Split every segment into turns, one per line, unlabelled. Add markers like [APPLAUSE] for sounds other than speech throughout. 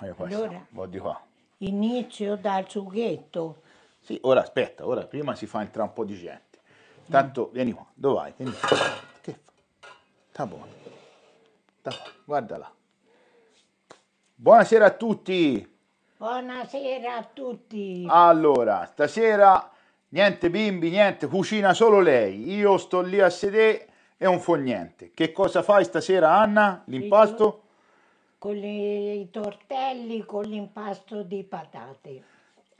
Ah, allora, di qua.
Inizio dal sughetto.
Sì, ora aspetta, ora prima si fa entrare un po' di gente. Tanto, mm. vieni qua, dove vai? Vieni qua. Che fa? Sta buono. Sta buono, guardala. Buonasera a tutti.
Buonasera a tutti.
Allora, stasera niente bimbi, niente, cucina solo lei. Io sto lì a sedere e non fo niente. Che cosa fai stasera, Anna? L'impasto?
con le, i tortelli, con l'impasto di patate.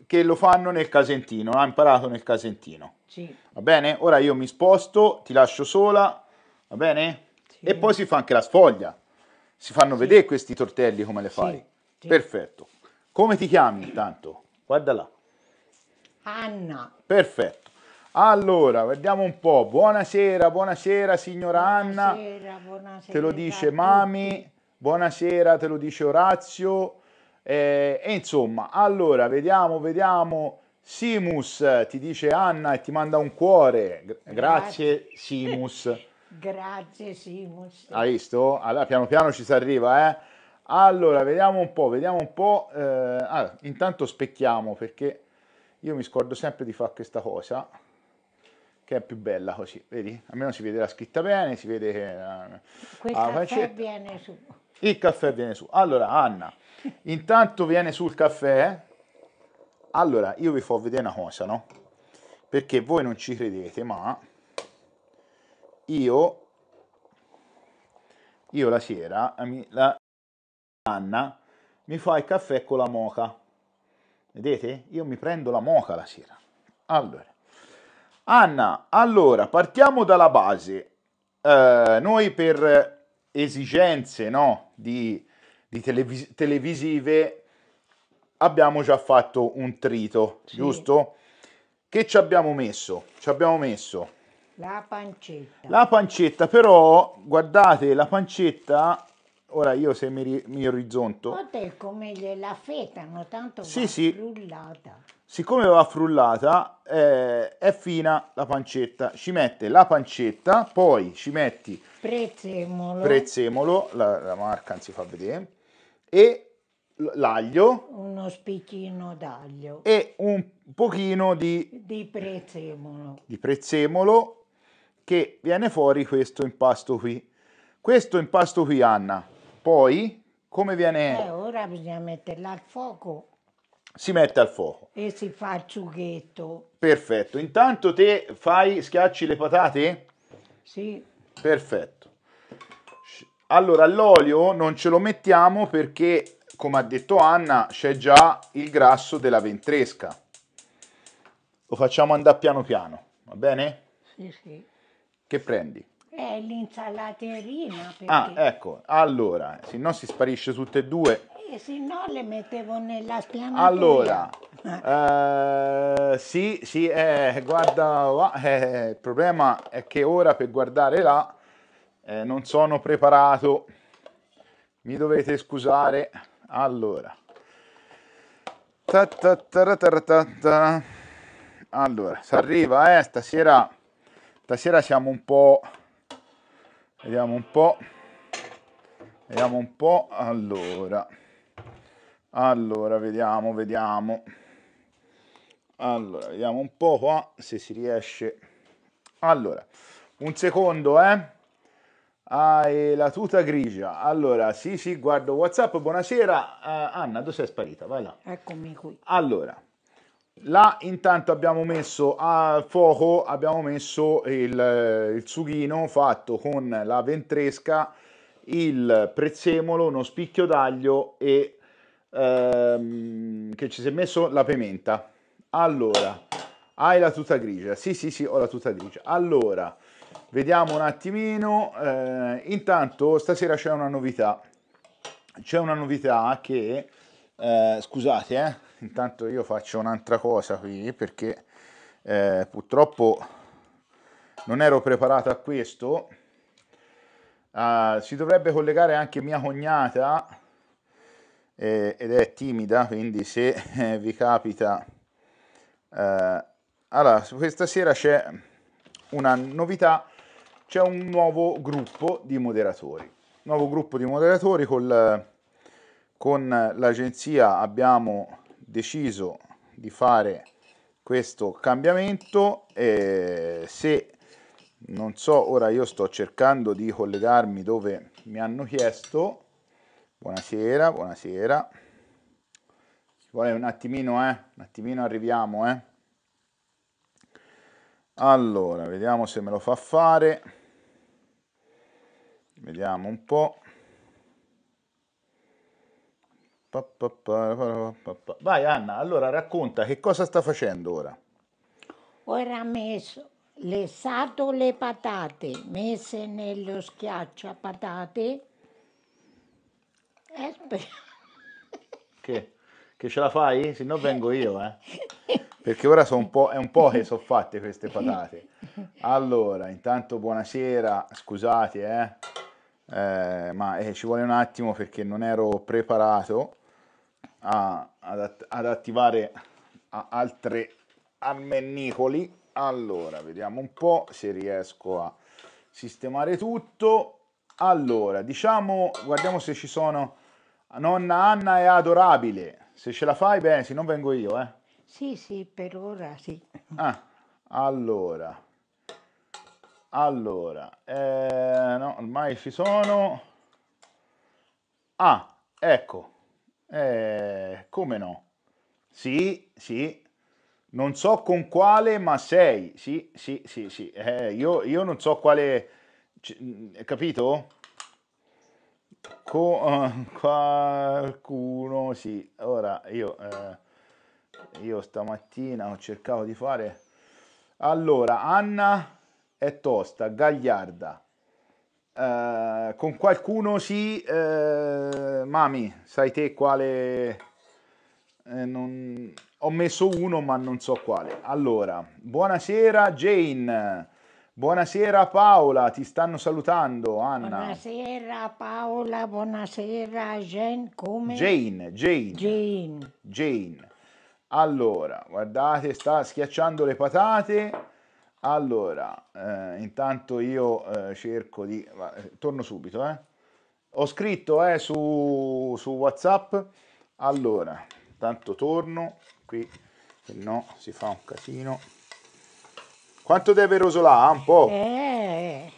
Che lo fanno nel Casentino, l'ha imparato nel Casentino. Sì. Va bene? Ora io mi sposto, ti lascio sola, va bene? Sì. E poi si fa anche la sfoglia. Si fanno sì. vedere questi tortelli come le fai. Sì. Perfetto. Come ti chiami intanto? Guarda là.
Anna.
Perfetto. Allora, vediamo un po'. Buonasera, buonasera signora buonasera,
Anna. Buonasera, Te lo
dice mami. Buonasera, te lo dice Orazio. Eh, e insomma, allora, vediamo, vediamo. Simus ti dice Anna e ti manda un cuore. Grazie, Grazie Simus.
[LAUGHS] Grazie Simus.
Hai visto? Allora, piano piano ci si arriva, eh? Allora, vediamo un po', vediamo un po'. Eh, allora, intanto specchiamo perché io mi scordo sempre di fare questa cosa che è più bella così, vedi? Almeno si vede la scritta bene, si vede che... Eh, Questa ah,
viene su.
Il caffè viene su. Allora, Anna, intanto viene sul caffè. Allora, io vi faccio vedere una cosa, no? Perché voi non ci credete, ma io, io la sera, la Anna mi fa il caffè con la moca. Vedete? Io mi prendo la moca la sera. Allora, Anna, allora partiamo dalla base. Eh, noi per esigenze no, di, di televis- televisive abbiamo già fatto un trito, sì. giusto? Che ci abbiamo messo? Ci abbiamo messo
la pancetta.
La pancetta, però, guardate, la pancetta Ora io se mi, mi orizzonto... Guarda
come gliela fetano, tanto sì, va sì. frullata.
Siccome va frullata, eh, è fina la pancetta. Ci mette la pancetta, poi ci metti...
Prezzemolo.
Prezzemolo, la, la marca, anzi fa vedere. E l'aglio.
Uno spicchino d'aglio.
E un pochino di...
Di prezzemolo.
Di prezzemolo, che viene fuori questo impasto qui. Questo impasto qui, Anna, poi come viene... Eh,
ora bisogna metterla al fuoco.
Si mette al fuoco.
E si fa il ciughetto.
Perfetto. Intanto te fai, schiacci le patate? Sì. Perfetto. Allora l'olio non ce lo mettiamo perché, come ha detto Anna, c'è già il grasso della ventresca. Lo facciamo andare piano piano, va bene? Sì, sì. Che prendi?
È l'insalaterina. Perché... Ah,
ecco, allora, se no si sparisce tutte e due.
E eh, se no le mettevo nella spianata. Allora,
eh, eh sì, sì, eh, guarda, eh, il problema è che ora per guardare là eh, non sono preparato. Mi dovete scusare. Allora. Ta ta ta allora, si arriva, eh, stasera, stasera siamo un po' Vediamo un po'. Vediamo un po'. Allora. Allora, vediamo, vediamo. Allora, vediamo un po' qua se si riesce. Allora, un secondo, eh. Ah, e la tuta grigia. Allora, sì, sì, guardo WhatsApp. Buonasera. Uh, Anna, dove sei sparita? Vai là. Eccomi qui. Allora, là intanto abbiamo messo al fuoco abbiamo messo il, il sughino fatto con la ventresca il prezzemolo uno spicchio d'aglio e ehm, che ci si è messo la pimenta allora hai la tuta grigia sì sì sì ho la tuta grigia allora vediamo un attimino eh, intanto stasera c'è una novità c'è una novità che eh, scusate eh intanto io faccio un'altra cosa qui perché eh, purtroppo non ero preparato a questo. Uh, si dovrebbe collegare anche mia cognata eh, ed è timida, quindi se eh, vi capita... Eh, allora, questa sera c'è una novità, c'è un nuovo gruppo di moderatori. Nuovo gruppo di moderatori col, con l'agenzia abbiamo deciso di fare questo cambiamento eh, se non so ora io sto cercando di collegarmi dove mi hanno chiesto buonasera buonasera ci vuole un attimino eh un attimino arriviamo eh allora vediamo se me lo fa fare vediamo un po Vai Anna, allora racconta che cosa sta facendo ora?
Ora ha messo le patate messe nello schiaccia patate.
Che? Che ce la fai? Se no vengo io, eh. [LAUGHS] Perché ora un è un po' che sono fatte queste patate. Allora, intanto buonasera, scusate, eh. Eh, ma eh, ci vuole un attimo perché non ero preparato a, ad, ad, attivare altre armennicoli. Allora, vediamo un po' se riesco a sistemare tutto. Allora, diciamo, guardiamo se ci sono... Nonna Anna è adorabile. Se ce la fai, bene, se non vengo io, eh. Sì, sì, per ora sì. Ah, allora. Allora, eh, no, ormai ci sono. Ah, ecco. Eh, come no? Sì, sì, non so con quale, ma sei. Sì, sì, sì, sì. Eh, io, io, non so quale... Capito? Co, uh, qualcuno, sì. Ora, io, eh, io stamattina ho cercato di fare... Allora, Anna è tosta, gagliarda. Uh, con qualcuno sì, uh, Mami, sai te quale... Eh, non... Ho messo uno ma non so quale. Allora, buonasera Jane, buonasera Paola, ti stanno salutando Anna.
Buonasera Paola, buonasera Jane, come? Jane,
Jane. Jane. Jane. Allora, guardate, sta schiacciando le patate. Allora, eh, intanto io eh, cerco di... Va, eh, torno subito, eh. Ho scritto eh, su, su WhatsApp. Allora, intanto torno qui, se no si fa un casino. Quanto deve rosolare? Un po'?
Eh,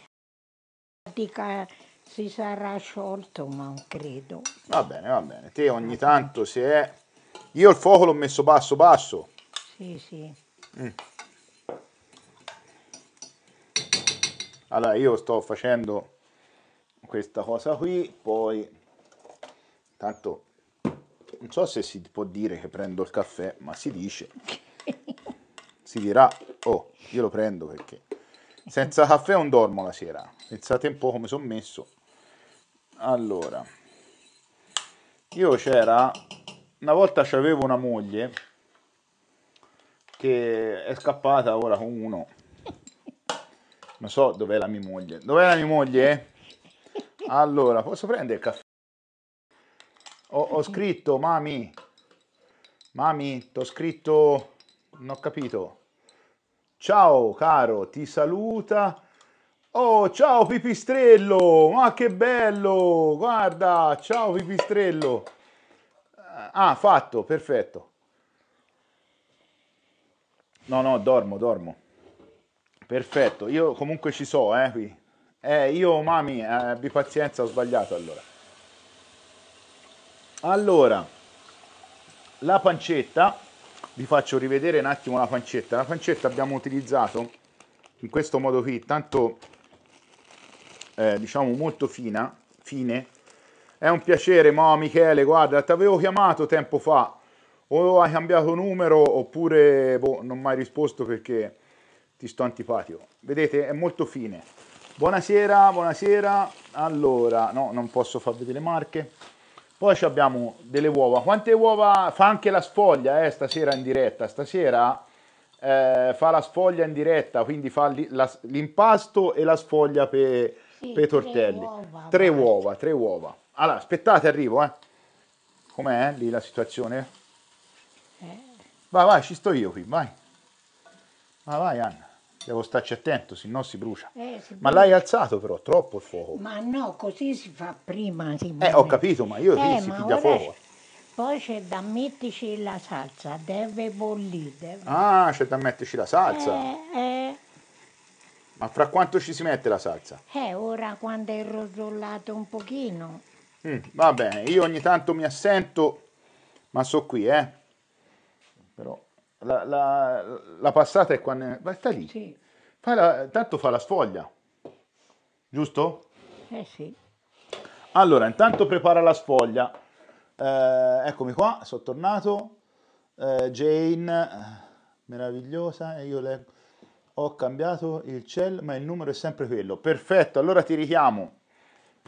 dica, si sarà sciolto, ma non credo.
Va bene, va bene. Te ogni tanto se è... Io il fuoco l'ho messo basso basso. Sì, sì. Mm. allora io sto facendo questa cosa qui poi tanto non so se si può dire che prendo il caffè ma si dice [LAUGHS] si dirà oh io lo prendo perché senza caffè non dormo la sera pensate un po' come sono messo allora io c'era una volta c'avevo una moglie che è scappata ora con uno non so dov'è la mia moglie. Dov'è la mia moglie? Allora, posso prendere il caffè? Ho, ho scritto, mami. Mami, ti ho scritto... Non ho capito. Ciao caro, ti saluta. Oh, ciao pipistrello, ma che bello, guarda, ciao pipistrello. Eh, ah, fatto, perfetto. No, no, dormo, dormo. Perfetto, io comunque ci so, eh, qui. Eh, io, mami, eh, abbi eh, pazienza, ho sbagliato allora. Allora, la pancetta, vi faccio rivedere un attimo la pancetta. La pancetta abbiamo utilizzato in questo modo qui, tanto, eh, diciamo, molto fina, fine. È un piacere, ma Michele, guarda, ti avevo chiamato tempo fa, o hai cambiato numero, oppure, boh, non mi hai risposto perché ti sto antipatico. Vedete, è molto fine. Buonasera, buonasera. Allora, no, non posso far vedere le marche. Poi abbiamo delle uova. Quante uova fa anche la sfoglia eh, stasera in diretta? Stasera eh, fa la sfoglia in diretta, quindi fa l'impasto e la sfoglia per, sì, pe tortelli. Tre uova, tre uova, tre uova, Allora, aspettate, arrivo. Eh. Com'è eh, lì la situazione? Eh. Vai, vai, ci sto io qui, vai. Vai, vai, Anna. Devo starci attento, se no si brucia.
Eh, si ma l'hai
alzato però troppo il fuoco.
Ma no, così si fa prima. Si eh, ho
capito, ma io eh, si piglia fuoco.
Poi c'è da metterci la salsa, deve bollire.
Ah, c'è da metterci la salsa. Eh, eh. Ma fra quanto ci si mette la salsa?
Eh, ora quando è rosolato un pochino.
Mm, va bene, io ogni tanto mi assento, ma so qui, eh. Però la, la, la passata è qua. Ne... Ma sta lì. Sì. Fa la, tanto fa la sfoglia, giusto? Eh sì. Allora, intanto prepara la sfoglia. Eh, eccomi qua, sono tornato. Eh, Jane, eh, meravigliosa, e io leggo. Ho cambiato il cell, ma il numero è sempre quello. Perfetto, allora ti richiamo.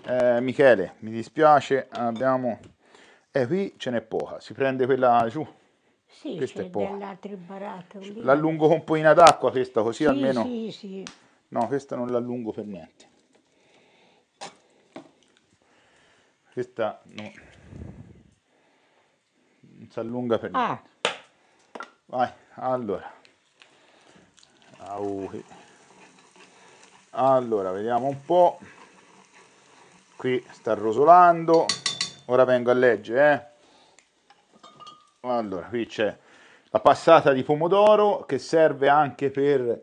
Eh, Michele, mi dispiace, abbiamo... E eh, qui ce n'è poca, si prende quella giù.
Sì, questa è poca. dell'altro barattolo. L'allungo
un po' in ad acqua questa, così sì, almeno... Sì, sì. No, questa non l'allungo per niente. Questa no. non si allunga per ah. niente. Ah. Vai, allora. Au. Allora, vediamo un po'. Qui sta rosolando. Ora vengo a leggere, eh. Allora, qui c'è la passata di pomodoro che serve anche per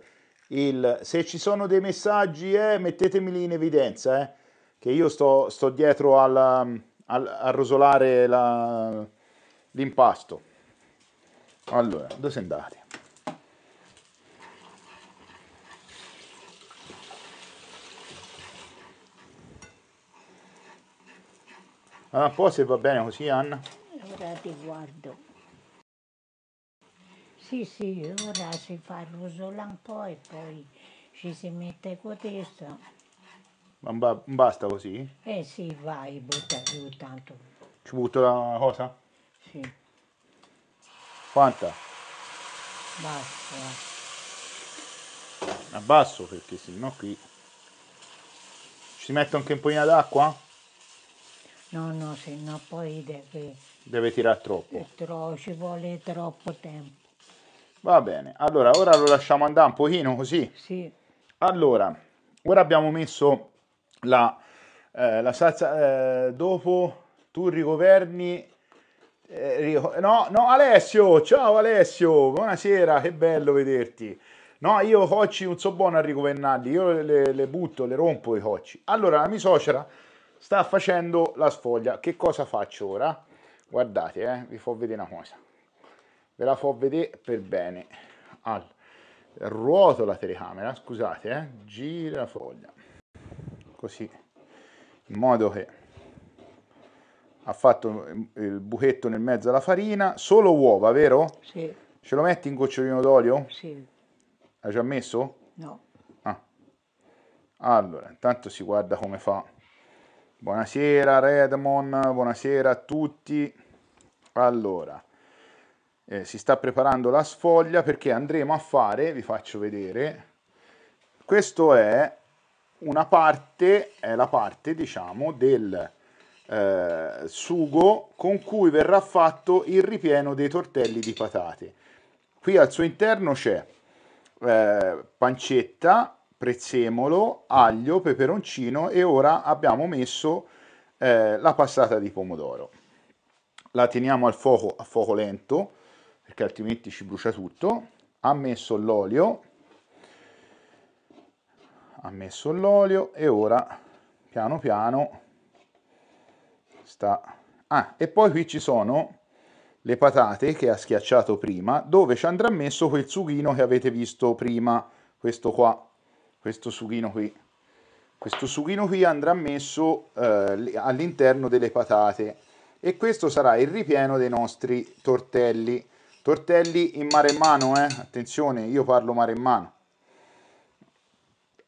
il... Se ci sono dei messaggi, eh, mettetemeli in evidenza, eh, che io sto, sto dietro alla, al, a rosolare la, l'impasto. Allora, dove siete andati? Allora, ah, un po' se va bene così, Anna.
Ora ti guardo. Sì, sì, ora si fa il un po' e poi ci si mette con questo.
Ma basta così?
Eh sì, vai, butta giù tanto.
Ci butto la cosa? Sì. Quanta?
Basta.
Abbasso perché sennò qui... Ci si mette anche un pochino d'acqua?
No, no, sennò poi deve...
Deve tirare troppo.
troppo. Ci vuole troppo tempo.
Va bene, allora ora lo lasciamo andare un pochino così. Sì. Allora, ora abbiamo messo la, eh, la salsa, eh, dopo tu rigoverni eh, no, no, Alessio, ciao Alessio, buonasera, che bello vederti. No, io cocci non so buono a ricovernarli, io le, le, butto, le rompo i cocci. Allora, la mia suocera sta facendo la sfoglia. Che cosa faccio ora? Guardate, eh, vi fa vedere una cosa ve la può vedere per bene. Allora, ruoto la telecamera, scusate, eh, gira la foglia, così, in modo che ha fatto mm, il buchetto nel mezzo alla farina, solo uova, vero? Sì. Ce lo metti in gocciolino d'olio? Sì. Hai già messo? No. Ah. Allora, intanto si guarda come fa. Buonasera Redmon, buonasera a tutti. Allora, eh, si sta preparando la sfoglia perché andremo a fare, vi faccio vedere, questo è una parte, è la parte diciamo del eh, sugo con cui verrà fatto il ripieno dei tortelli di patate. Qui al suo interno c'è eh, pancetta, prezzemolo, aglio, peperoncino e ora abbiamo messo eh, la passata di pomodoro. La teniamo al fuoco a fuoco lento perché altrimenti ci brucia tutto, ha messo l'olio, ha messo l'olio e ora piano piano sta... Ah, e poi qui ci sono le patate che ha schiacciato prima, dove ci andrà messo quel sughino che avete visto prima, questo qua, questo sughino qui. Questo sughino qui andrà messo eh, all'interno delle patate e questo sarà il ripieno dei nostri tortelli Tortelli in mare in mano, eh? Attenzione, io parlo mare in mano.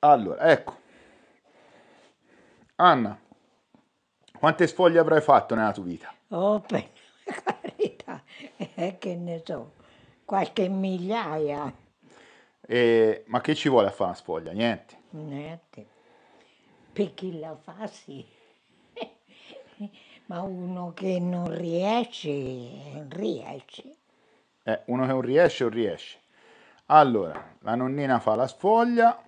Allora, ecco. Anna, quante sfoglie avrai fatto nella tua vita?
Oh, per carità, eh, che ne so, qualche migliaia.
E, ma che ci vuole a fare una sfoglia?
Niente. Niente. Per chi la fa sì. [LAUGHS] ma uno che non riesce, non riesce.
Eh, uno che non riesce, non riesce. Allora, la nonnina fa la sfoglia,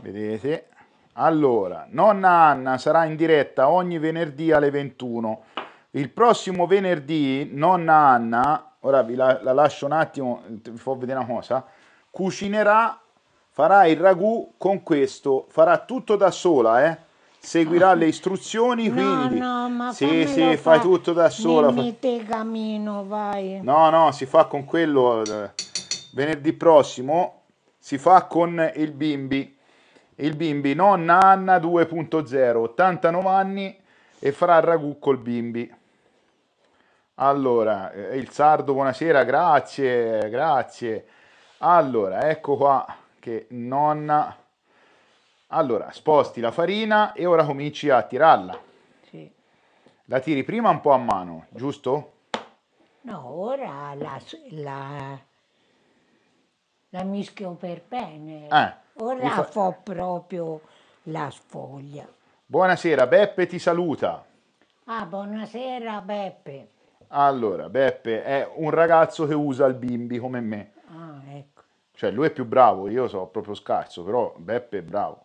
vedete? Allora, nonna Anna sarà in diretta ogni venerdì alle 21. Il prossimo venerdì, nonna Anna, ora vi la, la lascio un attimo, vi fa vedere una cosa, cucinerà, farà il ragù con questo, farà tutto da sola, eh? seguirà le istruzioni quindi no, no, ma sì sì fa... fai tutto da sola dimmi
te cammino vai no
no si fa con quello eh, venerdì prossimo si fa con il bimbi il bimbi nonna Anna 2.0 89 anni e farà il ragù col bimbi allora eh, il sardo buonasera grazie grazie allora ecco qua che nonna allora, sposti la farina e ora cominci a tirarla. Sì. La tiri prima un po' a mano, giusto?
No, ora la, la, la mischio per bene. Eh, ora fa... fo proprio la sfoglia.
Buonasera, Beppe ti saluta.
Ah, buonasera Beppe.
Allora, Beppe è un ragazzo che usa il bimbi come me.
Ah, ecco.
Cioè, lui è più bravo, io sono proprio scarso, però Beppe è bravo.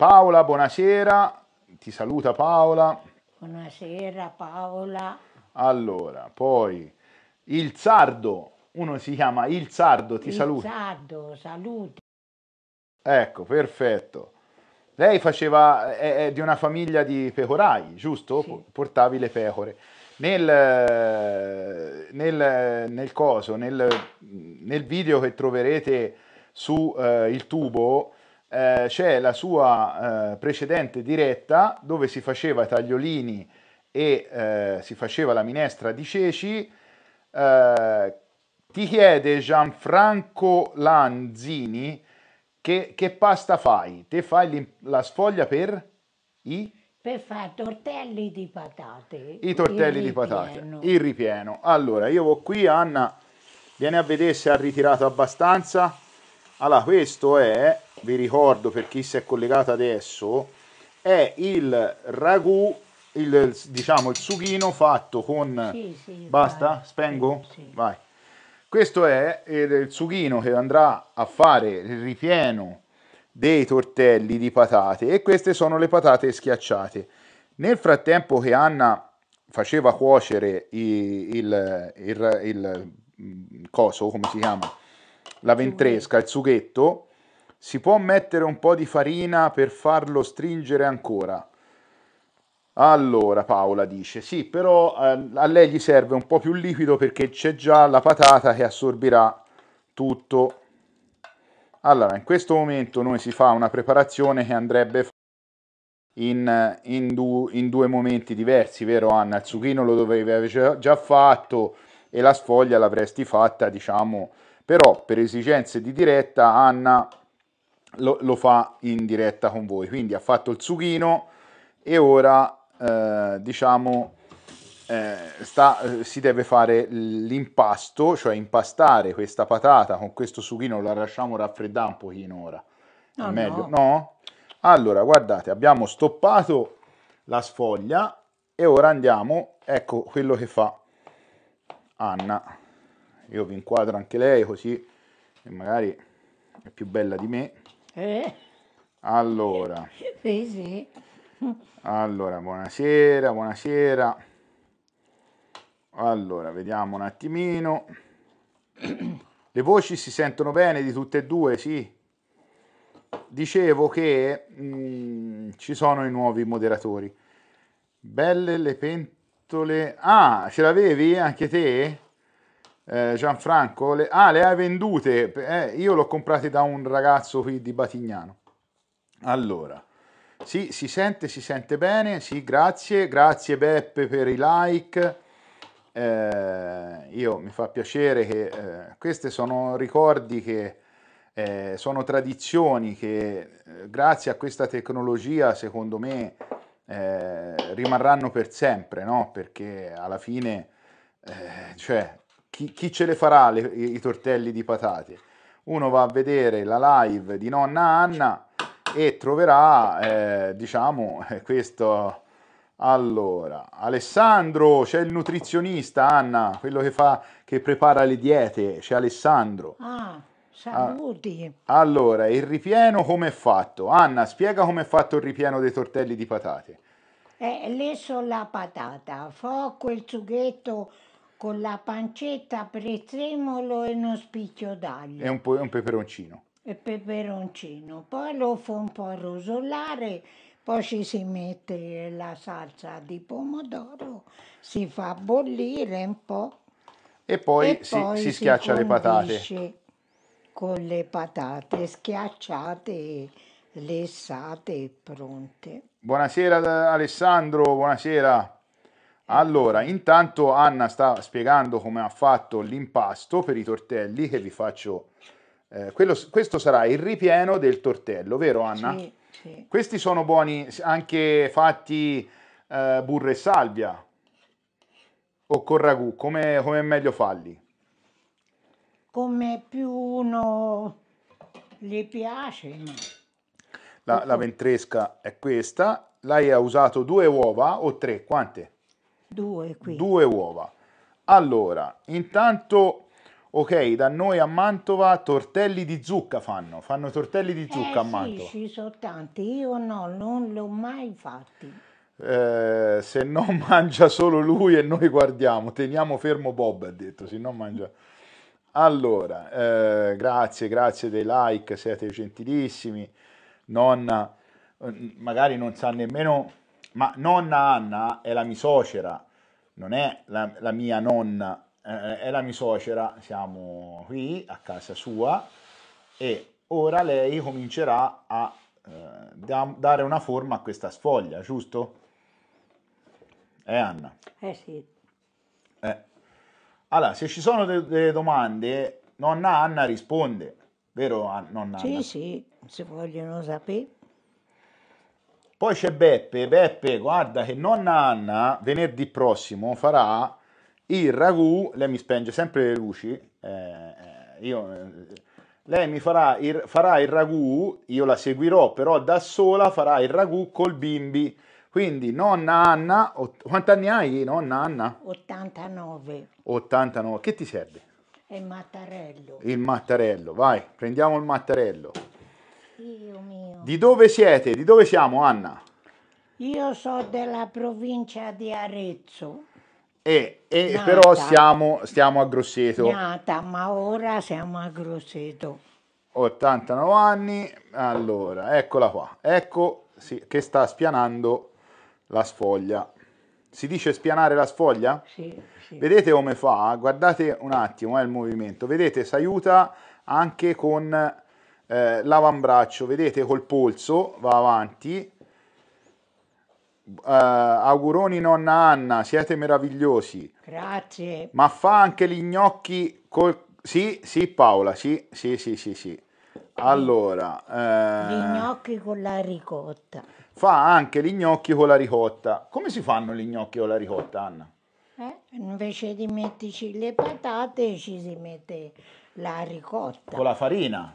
Paola, buonasera, ti saluta Paola.
Buonasera Paola.
Allora, poi il sardo, uno si chiama il sardo, ti il saluta. Il
sardo, saluti.
Ecco, perfetto. Lei faceva, è, è, di una famiglia di pecorai, giusto? Sì. Portavi le pecore. Nel, nel, nel coso, nel, nel, video che troverete su uh, il tubo, eh, c'è la sua eh, precedente diretta dove si faceva i tagliolini e eh, si faceva la minestra di ceci. Eh, ti chiede Gianfranco Lanzini che, che pasta fai? Te fai la sfoglia per i?
per fare tortelli di patate. I tortelli di patate,
il ripieno. Allora, io ho qui Anna, vieni a vedere se ha ritirato abbastanza. Allora, questo è, vi ricordo per chi si è collegato adesso, è il ragù, il, diciamo il sughino fatto con... Sì, sì, basta? Vai. Spengo? Sì. Vai. Questo è il sughino che andrà a fare il ripieno dei tortelli di patate e queste sono le patate schiacciate. Nel frattempo che Anna faceva cuocere il, il, il, il coso, come si chiama? la ventresca, il sughetto, si può mettere un po' di farina per farlo stringere ancora. Allora Paola dice, sì, però eh, a lei gli serve un po' più liquido perché c'è già la patata che assorbirà tutto. Allora, in questo momento noi si fa una preparazione che andrebbe in, in, du, in due momenti diversi, vero Anna? Il sughino lo dovevi aver già fatto e la sfoglia l'avresti fatta, diciamo, però per esigenze di diretta Anna lo, lo fa in diretta con voi, quindi ha fatto il sughino e ora eh, diciamo eh, sta, eh, si deve fare l'impasto, cioè impastare questa patata con questo sughino, la lasciamo raffreddare un pochino ora. Ah, no, meglio, no. no? Allora, guardate, abbiamo stoppato la sfoglia e ora andiamo, ecco quello che fa Anna io vi inquadro anche lei così magari è più bella di me. Eh. Allora.
[LAUGHS] Sì, sì.
Allora, buonasera, buonasera. Allora, vediamo un attimino. [CLEARS THROAT] Le voci si sentono bene di tutte e due, sì. Dicevo che mh, mm, ci sono i nuovi moderatori. Belle le pentole. Ah, ce l'avevi anche te? eh, Gianfranco, le, ah, le hai vendute? Eh, io l'ho comprate da un ragazzo qui di Batignano. Allora, sì, si sente, si sente bene, sì, grazie, grazie Beppe per i like. Eh, io mi fa piacere che eh, queste sono ricordi che eh, sono tradizioni che eh, grazie a questa tecnologia secondo me eh, rimarranno per sempre, no? Perché alla fine eh, cioè, chi, chi ce le farà le, i tortelli di patate? Uno va a vedere la live di nonna Anna e troverà, eh, diciamo, eh, questo... Allora, Alessandro, c'è il nutrizionista, Anna, quello che, fa, che prepara le diete, c'è Alessandro.
Ah, saluti.
Ah, allora, il ripieno come è fatto? Anna, spiega come è fatto il ripieno dei tortelli di patate.
Eh, lesso la patata, fuoco il sughetto con la pancetta, prezzemolo e uno spicchio d'aglio. E un,
po- un peperoncino.
E peperoncino. Poi lo fa un po' rosolare, poi ci si mette la salsa di pomodoro, si fa bollire un po'.
E poi, e si, poi si, schiaccia si le patate.
Con le patate schiacciate lessate e pronte.
Buonasera Alessandro, buonasera. Allora, intanto Anna sta spiegando come ha fatto l'impasto per i tortelli che vi faccio. Eh, quello, questo sarà il ripieno del tortello, vero Anna? Sì, sì. Questi sono buoni anche fatti eh, burro e salvia o con ragù, come, come è meglio farli?
Come più uno gli piace.
La, la ventresca è questa, lei ha usato due uova o tre, quante?
Due, qui.
Due uova. Allora, intanto, ok, da noi a Mantova tortelli di zucca fanno, fanno tortelli di zucca eh, a Mantova. Sì,
ci sono tanti, io no, non l'ho mai fatti.
Eh, se no [LAUGHS] mangia solo lui e noi guardiamo, teniamo fermo Bob, ha detto, se no mangia... Allora, eh, grazie, grazie dei like, siete gentilissimi. Nonna eh, magari non sa nemmeno ma nonna Anna è la mia suocera, non è la, la mia nonna, eh, eh, è la mia suocera, siamo qui a casa sua e ora lei comincerà a eh, dare una forma a questa sfoglia, giusto? Eh Anna? Eh sì. Eh. Allora, se ci sono de delle domande, nonna Anna risponde, vero nonna Anna? Sì, sì, se vogliono sapere. Poi c'è Beppe, Beppe guarda che nonna Anna venerdì prossimo farà il ragù, lei mi spenge sempre le luci, eh, eh io, eh, lei mi farà il, farà il ragù, io la seguirò però da sola, farà il ragù col bimbi. Quindi nonna Anna, quanti anni hai nonna Anna?
89.
89, che ti serve?
Il mattarello.
Il mattarello, vai, prendiamo il mattarello. Dio mio. Di dove siete? Di dove siamo, Anna?
Io sono della provincia di Arezzo.
E, e Nata. però siamo, stiamo a Grosseto.
Nata, ma ora siamo a Grosseto.
89 anni, allora, eccola qua, ecco sì, che sta spianando la sfoglia. Si dice spianare la sfoglia? Sì, Vedete come fa? Guardate un attimo eh, il movimento. Vedete, si aiuta anche con eh, l'avambraccio, vedete col polso, va avanti, Uh, auguroni nonna Anna, siete meravigliosi.
Grazie.
Ma fa anche gli gnocchi col... Sì, sì Paola, sì, sì, sì, sì, sì. Allora... Uh... Gli eh,
gnocchi con la ricotta.
Fa anche gli gnocchi con la ricotta. Come si fanno gli gnocchi con la ricotta, Anna?
Eh? Invece di metterci le patate ci si mette la ricotta. Con la farina?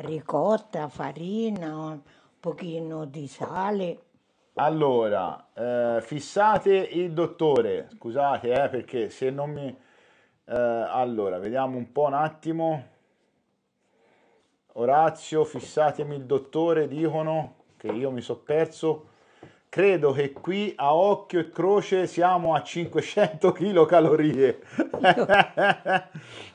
ricotta, farina, un pochino di sale.
Allora, eh, fissate il dottore, scusate eh, perché se non mi... Eh, allora, vediamo un po' un attimo. Orazio, fissatemi il dottore, dicono che io mi sono perso credo che qui a occhio e croce siamo a 500 kcal.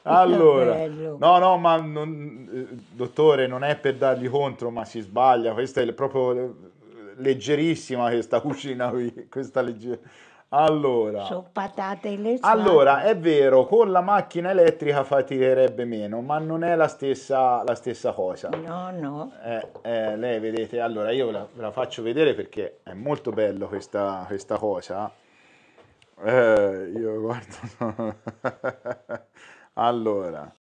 [LAUGHS] allora, no,
no, ma non, eh, dottore, non è per dargli contro, ma si sbaglia. Questa è proprio leggerissima questa cucina qui, questa leggerissima allora, sono
patate elezioni. Allora,
è vero, con la macchina elettrica faticherebbe meno, ma non è la stessa, la stessa cosa.
No, no.
Eh, eh, lei vedete, allora io ve la, ve la, faccio vedere perché è molto bello questa, questa cosa. Eh, io guardo... [LAUGHS] allora,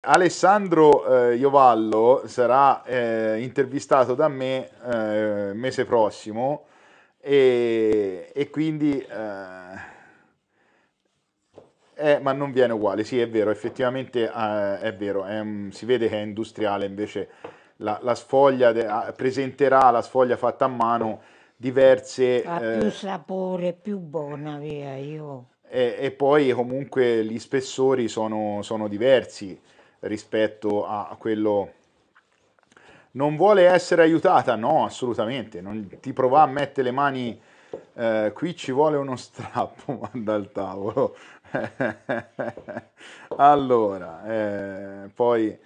Alessandro eh, Iovallo sarà eh, intervistato da me eh, mese prossimo e, e quindi eh, eh, ma non viene uguale sì è vero effettivamente eh, è vero è, si vede che è industriale invece la, la sfoglia de, ah, presenterà la sfoglia fatta a mano diverse ha eh, più
sapore più buona via io
e, e poi comunque gli spessori sono, sono diversi rispetto a quello non vuole essere aiutata? No, assolutamente, non ti prova a mettere le mani, eh, qui ci vuole uno strappo, [LAUGHS] manda al tavolo. [LAUGHS] allora, eh, poi,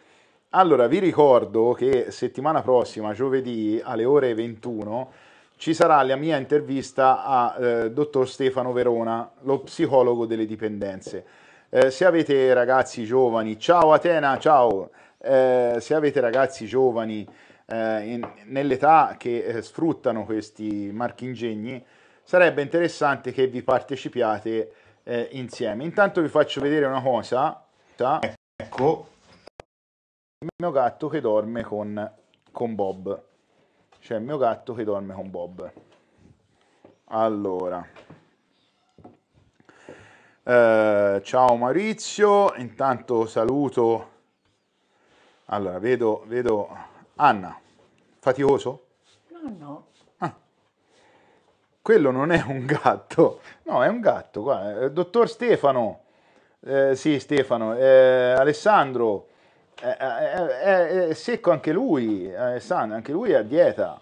allora, vi ricordo che settimana prossima, giovedì alle ore 21, ci sarà la mia intervista a eh, dottor Stefano Verona, lo psicologo delle dipendenze. Eh, se avete ragazzi giovani, ciao Atena, ciao! Eh, se avete ragazzi giovani eh, in, nell'età che eh, sfruttano questi marchingegni, sarebbe interessante che vi partecipiate eh, insieme. Intanto vi faccio vedere una cosa, ecco il mio gatto che dorme con, con Bob, cioè il mio gatto che dorme con Bob. Allora, eh, ciao Maurizio, intanto saluto allora, vedo, vedo... Anna, faticoso?
No, no. Ah.
Quello non è un gatto, no, è un gatto. Guarda. Eh, dottor Stefano, eh, sì, Stefano, eh, Alessandro, eh, eh, eh, è secco anche lui, Alessandro, anche lui è a dieta.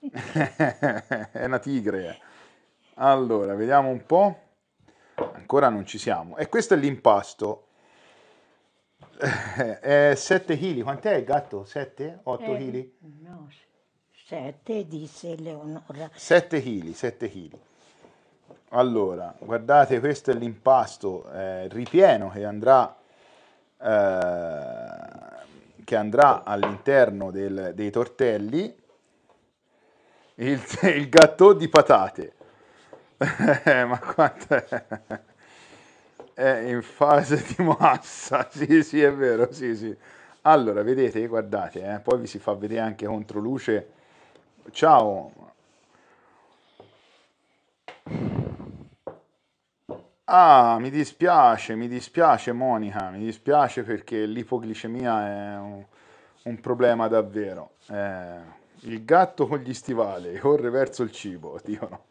[LAUGHS] è una tigre. Allora, vediamo un po'. Ancora non ci siamo. E questo è l'impasto. [LAUGHS] Eh, 7 kg, quant'è il gatto? 7? 8 kg? Eh,
no, 7 disse Leonora.
7 kg, 7 kg. Allora, guardate, questo è l'impasto eh, ripieno che andrà, eh, che andrà all'interno dei tortelli. Il, [LAUGHS] il gatto di patate. [LAUGHS] Eh, ma quanto è... È in fase di massa, [LAUGHS] sì sì è vero, sì sì. Allora, vedete, guardate, eh, poi vi si fa vedere anche contro luce. Ciao! Ah, mi dispiace, mi dispiace Monica, mi dispiace perché l'ipoglicemia è un, un problema davvero. Eh, il gatto con gli stivali corre verso il cibo, [LAUGHS] dicono.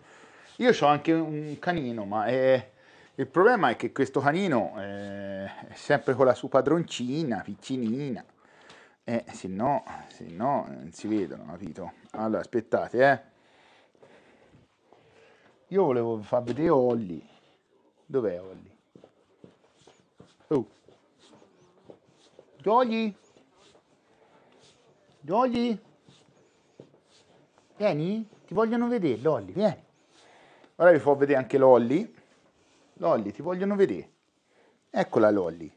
Io ho anche un canino, ma è il problema è che questo canino eh, è sempre con la sua padroncina, piccinina. Eh, se no, se no non si vedono, capito? Allora, aspettate, eh. Io volevo far vedere Olli. Dov'è Olli? Oh. Jolly? Jolly? Vieni? Ti vogliono vedere, Lolli, vieni. Ora vi fa vedere anche Lolli Lolli, ti vogliono vedere. Eccola Lolli.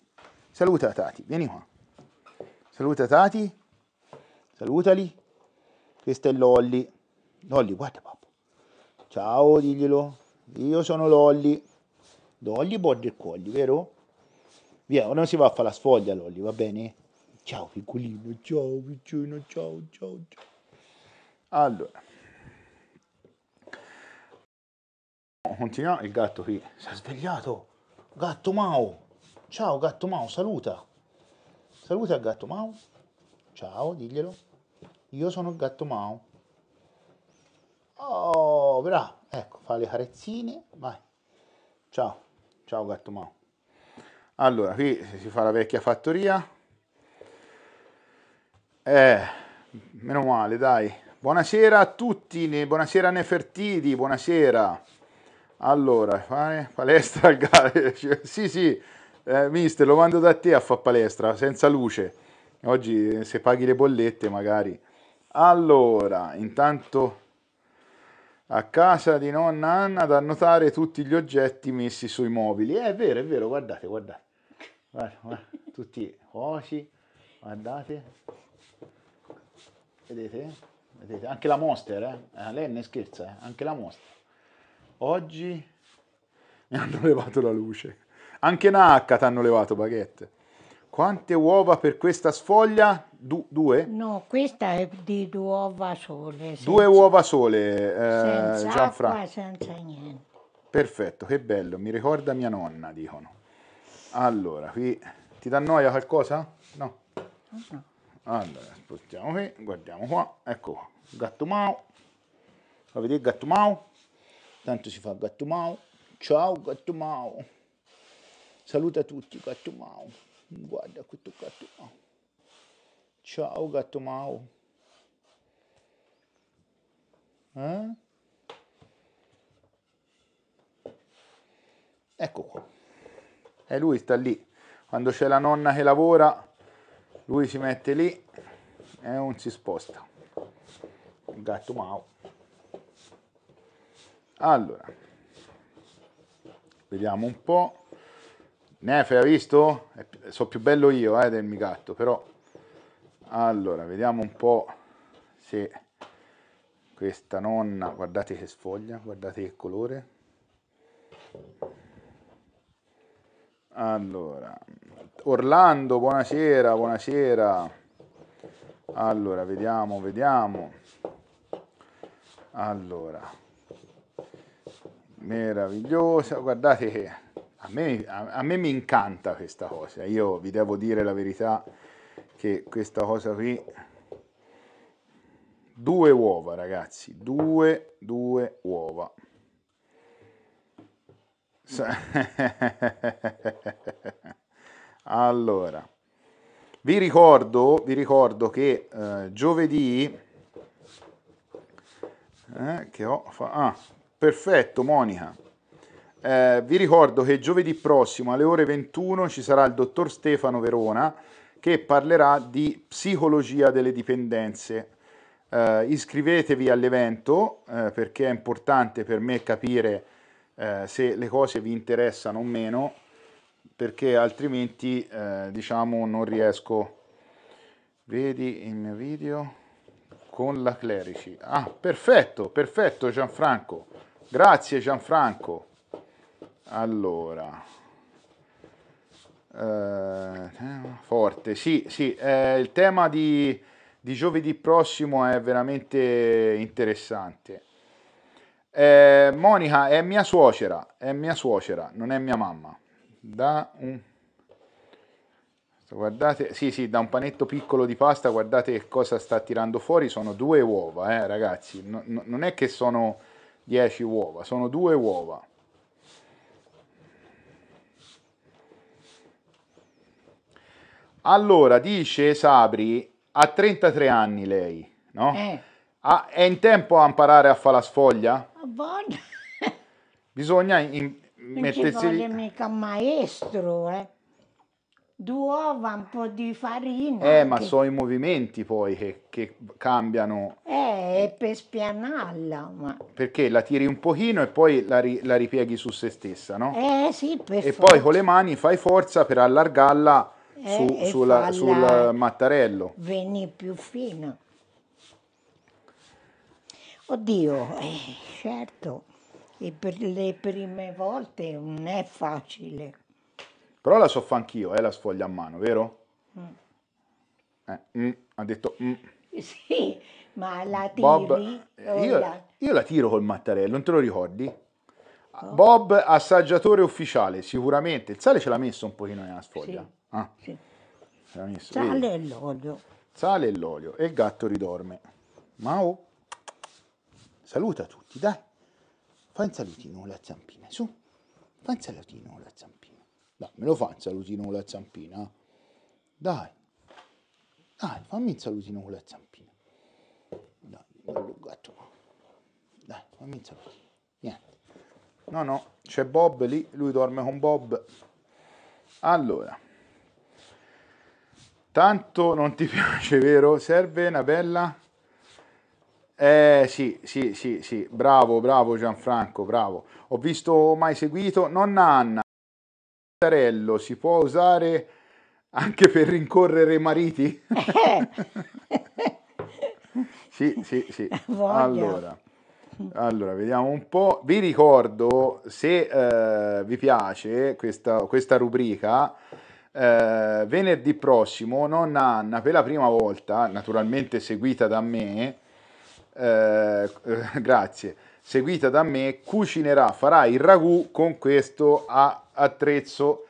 Saluta Tati, vieni qua. Saluta Tati. Salutali. Questa è Lolli. Lolli, guarda papà. Ciao, diglielo. Io sono Lolli. Lolli e colli, vero? Via, ora si va a fare la sfoglia Lolli, va bene? Ciao piccolino, ciao piccino, ciao, ciao, ciao. Allora. Continuiamo, Il gatto qui si è svegliato. Gatto Mau. Ciao gatto Mau, saluta. Saluta il gatto Mau. Ciao, diglielo. Io sono il gatto Mau. Oh, bravo. Ecco, fa le carezzine. Vai. Ciao. Ciao gatto Mau. Allora, qui si fa la vecchia fattoria. Eh, meno male, dai. Buonasera a tutti, buonasera Nefertiti, buonasera. Allora, eh, palestra al gare. [LAUGHS] sì, sì, eh, mister, lo mando da te a fare palestra, senza luce. Oggi eh, se paghi le bollette magari. Allora, intanto a casa di nonna Anna da annotare tutti gli oggetti messi sui mobili. Eh, è vero, è vero, guardate, guardate. Guarda, guarda, tutti cuoci, guardate. Vedete? Vedete? Anche la Monster, eh? eh lei ne scherza, eh? anche la Monster. Oggi mi hanno levato la luce. Anche in H ti hanno levato baguette. Quante uova per questa sfoglia? Du- due?
No, questa è di due uova sole. Senza... Due uova
sole, eh, senza Gianfra. Acqua,
senza niente.
Perfetto, che bello, mi ricorda mia nonna, dicono. Allora, qui ti dà noia qualcosa? No. no. Allora, spostiamo qui, guardiamo qua, ecco qua, gatto mau. Lo vedi, gatto mau? Tanto si fa Gattumau. Ciao Gattumau. Saluta tutti Gattumau. Guarda questo Gattumau. Ciao Gattumau. Eh? Ecco qua. E eh, lui sta lì. Quando c'è la nonna che lavora, lui si mette lì e non si sposta. Gattumau. Allora, vediamo un po'. Nefe, hai visto? So più bello io eh, del Migatto, però... Allora, vediamo un po' se questa nonna, guardate che sfoglia, guardate che colore. Allora, Orlando, buonasera, buonasera. Allora, vediamo, vediamo. Allora, meravigliosa, guardate che a me, a, a me mi incanta questa cosa, io vi devo dire la verità che questa cosa qui, due uova ragazzi, due, due uova. [LAUGHS] allora, vi ricordo, vi ricordo che eh, giovedì, eh, che ho fa- ah, Perfetto, Monica. Eh, vi ricordo che giovedì prossimo alle ore 21 ci sarà il dottor Stefano Verona che parlerà di psicologia delle dipendenze. Eh, iscrivetevi all'evento eh, perché è importante per me capire eh, se le cose vi interessano o meno perché altrimenti eh, diciamo non riesco. Vedi il mio video con la Clerici. Ah, perfetto, perfetto Gianfranco. Grazie Gianfranco. Allora, eh, forte, sì, sì, eh, il tema di, di, giovedì prossimo è veramente interessante. Eh, Monica è mia suocera, è mia suocera, non è mia mamma. Da un... Guardate, sì, sì, da un panetto piccolo di pasta, guardate che cosa sta tirando fuori, sono due uova, eh, ragazzi, no, no, non è che sono 10 uova, sono due uova. Allora, dice Sabri, ha 33 anni lei, no? Eh. Ha, è in tempo a imparare a fare la sfoglia?
A
Bisogna in, mettersi... Non ci vuole
mica un maestro, eh due uova, un po' di farina. Eh, anche. ma sono
i movimenti poi che, che cambiano.
Eh, è per spianarla. Ma...
Perché la tiri un pochino e poi la, ri, la ripieghi su se stessa, no?
Eh sì, per E forza. poi con
le mani fai forza per allargarla
eh, su, sulla, sul
mattarello.
Veni più fino. Oddio, eh, certo, e per le prime volte non è facile.
Però la soffo anch'io, eh, la sfoglia a mano, vero? Mm. Eh, mm, ha detto... Mm. [LAUGHS]
Sì, ma la tiri? Bob, eh, io, la...
io, la tiro col mattarello, non te lo ricordi? Oh. Bob, assaggiatore ufficiale, sicuramente. Il sale ce l'ha messo un pochino nella sfoglia. Sì. Ah. Sì. Ce l'ha messo, Sale vedi?
e l'olio.
Sale e l'olio. E il gatto ridorme. Mau, saluta tutti, dai. Fai un salutino con la zampina, su. Fai un salutino con la zampina. Dai, me lo fa un eh. salutino con la zampina. Dai, dai, fammi un salutino con la zampina. Dai, bello gatto. Dai, fammi un salutino. Niente. No, no, c'è Bob lì, lui dorme con Bob. Allora. Tanto non ti [LAUGHS] piace, vero? Serve una bella... Eh sì, sì, sì, sì, bravo, bravo Gianfranco, bravo. Ho visto mai seguito, nonna Anna mattarello si può usare anche per rincorrere i mariti? [LAUGHS] sì, sì, sì. [LAUGHS] Allora, allora, vediamo un po'. Vi ricordo, se eh, vi piace questa, questa rubrica, eh, venerdì prossimo nonna Anna per la prima volta, naturalmente seguita da me, eh, [LAUGHS] grazie seguita da me, cucinerà, farà il ragù con questo attrezzo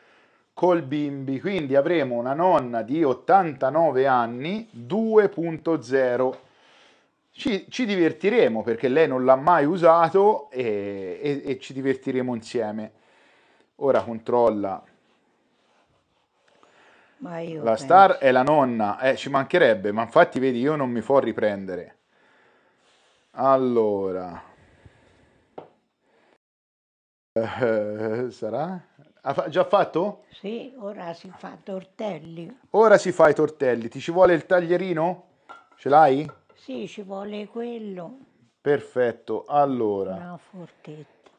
col bimbi. Quindi avremo una nonna di 89 anni 2.0. Ci, ci, divertiremo perché lei non l'ha mai usato e, e, e ci divertiremo insieme. Ora controlla.
la penso. star è
la nonna, eh, ci mancherebbe, ma infatti vedi io non mi fo riprendere. Allora. Eh, eh, sarà? Ha già fatto?
Sì, ora si fa tortelli.
Ora si fa i tortelli. Ti ci vuole il taglierino? Ce l'hai?
Sì, ci vuole quello.
Perfetto, allora. Una
forchetta.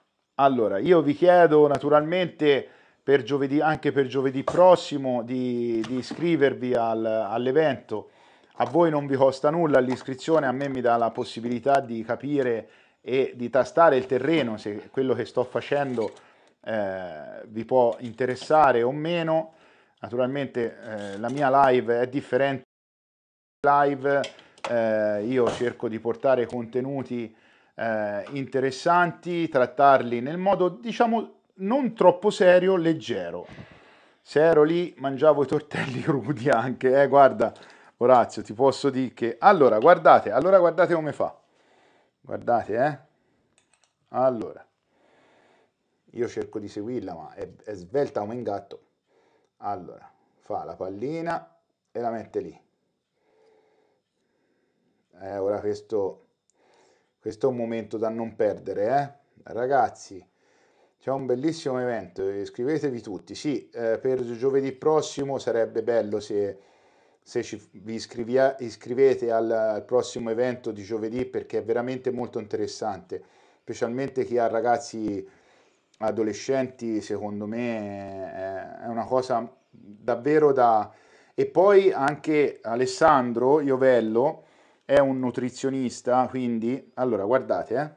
Allora, io vi chiedo naturalmente per giovedì, anche per giovedì prossimo di, di iscrivervi al, all'evento. A voi non vi costa nulla l'iscrizione, a me mi dà la possibilità di capire e di tastare il terreno se quello che sto facendo eh, vi può interessare o meno. Naturalmente eh, la mia live è differente live, eh, io cerco di portare contenuti eh, interessanti, trattarli nel modo diciamo non troppo serio, leggero. Se ero lì mangiavo i tortelli [LAUGHS] crudi anche, eh guarda Orazio, ti posso dire che... Allora, guardate, allora guardate come fa guardate eh allora io cerco di seguirla ma è, è svelta come un gatto allora fa la pallina e la mette lì eh, ora questo questo è un momento da non perdere eh ragazzi c'è un bellissimo evento eh, iscrivetevi tutti sì eh, per giovedì prossimo sarebbe bello se se ci, vi iscrivia, iscrivete al, al, prossimo evento di giovedì perché è veramente molto interessante, specialmente chi ha ragazzi adolescenti, secondo me è, è una cosa davvero da... E poi anche Alessandro Iovello è un nutrizionista, quindi... Allora, guardate, eh?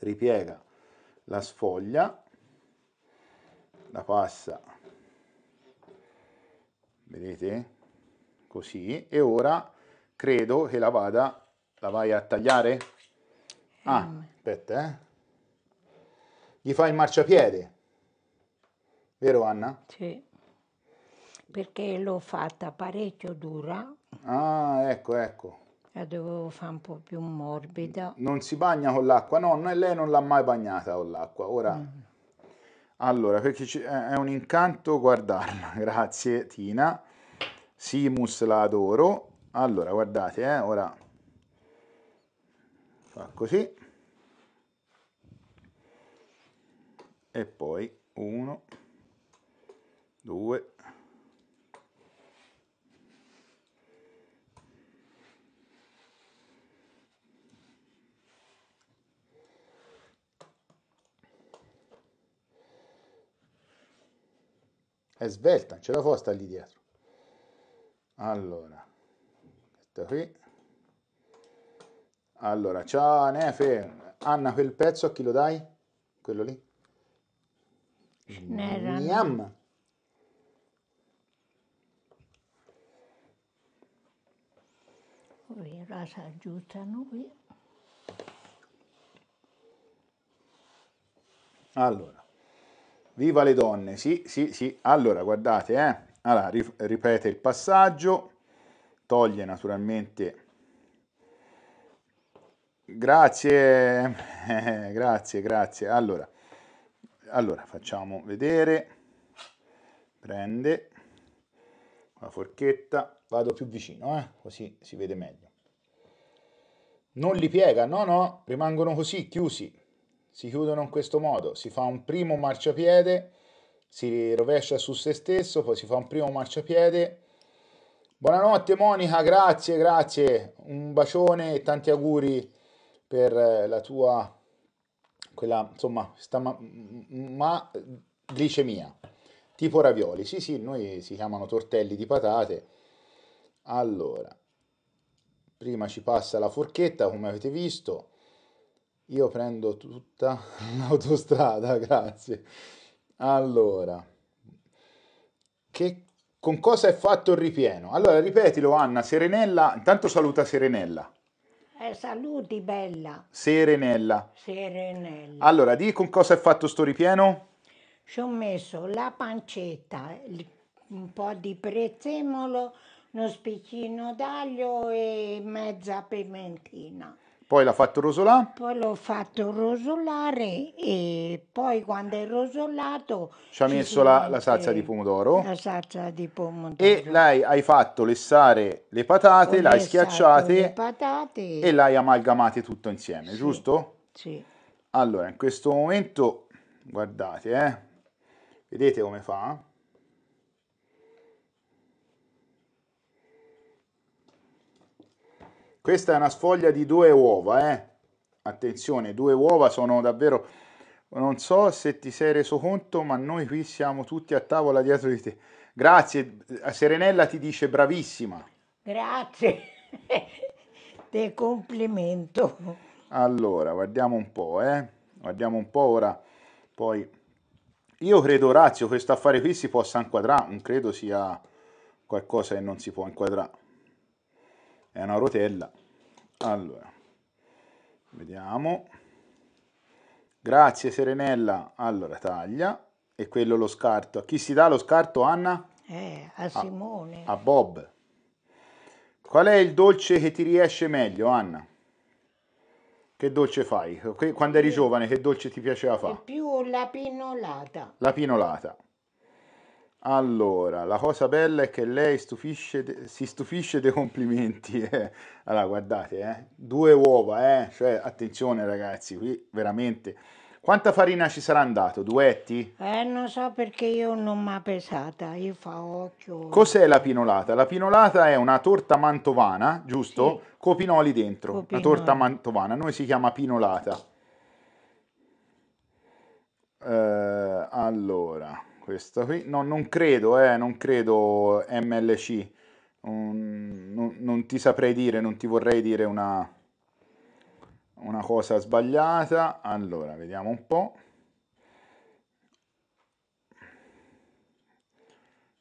ripiega la sfoglia, la passa vedete? Così, e ora credo che la vada, la vai a tagliare? Ah, mm. aspetta, eh. Gli fai il marciapiede, vero Anna?
Sì, perché l'ho fatta parecchio dura.
Ah, ecco, ecco.
La dovevo fare un po' più morbida.
Non si bagna con l'acqua, no, e lei non l'ha mai bagnata con l'acqua. Ora... Mm allora, perché è un incanto guardarla, [LAUGHS] grazie Tina. Simus la adoro. Allora, guardate, eh, ora fa così. E poi uno, due, È eh, svelta, ce la fa stare lì dietro. Allora, questa qui. Allora, ciao Nefe. Anna, quel pezzo a chi lo dai? Quello lì?
Miam. Ora si aggiustano qui.
Allora. Viva le donne, sì, sì, sì. Allora, guardate, eh. Allora, ripete il passaggio, toglie naturalmente... Grazie, [LAUGHS] grazie, grazie. Allora, allora, facciamo vedere. Prende la forchetta, vado più vicino, eh, così si vede meglio. Non li piega, no, no, rimangono così, chiusi si chiudono in questo modo, si fa un primo marciapiede, si rovescia su se stesso, poi si fa un primo marciapiede. Buonanotte Monica, grazie, grazie, un bacione e tanti auguri per eh, la tua, quella, insomma, sta ma, ma glicemia, tipo ravioli. Sì, sì, noi si chiamano tortelli di patate. Allora, prima ci passa la forchetta, come avete visto io prendo tutta [LAUGHS] l'autostrada, [LAUGHS] grazie. Allora, che, con cosa è fatto il ripieno? Allora, ripetilo Anna, Serenella, intanto saluta Serenella.
Eh, saluti bella.
Serenella.
Serenella.
Allora, di con cosa è fatto sto ripieno?
Ci ho messo la pancetta, un po' di prezzemolo, uno spiccino d'aglio e mezza pimentina.
Poi l'ha fatto rosolare?
Poi l'ho fatto rosolare e poi quando è rosolato... Ci ha messo la, la, salsa di pomodoro. La salsa di pomodoro.
E lei hai fatto lessare le patate, l'hai schiacciate
patate. e l'hai
amalgamate tutto insieme, sì. giusto? Sì. Allora, in questo momento, guardate, eh, vedete come fa? Questa è una sfoglia di due uova, eh? Attenzione, due uova sono davvero... Non so se ti sei reso conto, ma noi qui siamo tutti a tavola dietro di te. Grazie, Serenella ti dice bravissima.
Grazie, [LAUGHS] te complimento.
Allora, guardiamo un po', eh? Guardiamo un po' ora, poi... Io credo, Razio, questo affare qui si possa inquadrare, non credo sia qualcosa che non si può inquadrare. È una rotella. Allora, vediamo. Grazie Serenella. Allora, taglia. E quello lo scarto. A chi si dà lo scarto, Anna?
Eh, a Simone. A,
a Bob. Qual è il dolce che ti riesce meglio, Anna? Che dolce fai? Quando eri giovane, che dolce ti piaceva fare?
Più la pinolata.
La pinolata. Allora, la cosa bella è che lei stufisce, si stufisce dei complimenti. [LAUGHS] Eh. Allora, guardate, eh. due uova, eh. cioè, attenzione ragazzi, qui veramente... Quanta farina ci sarà andato? Duetti?
Eh, non so perché io non mi ha pesata, io fa occhio. Cos'è
la pinolata? La pinolata è una torta mantovana, giusto? Sì. Con pinoli dentro, Copinoli. la torta mantovana. Noi si chiama pinolata. Eh, allora questa qui. No, non credo, eh, non credo MLC. Um, non, non, ti saprei dire, non ti vorrei dire una, una cosa sbagliata. Allora, vediamo un po'.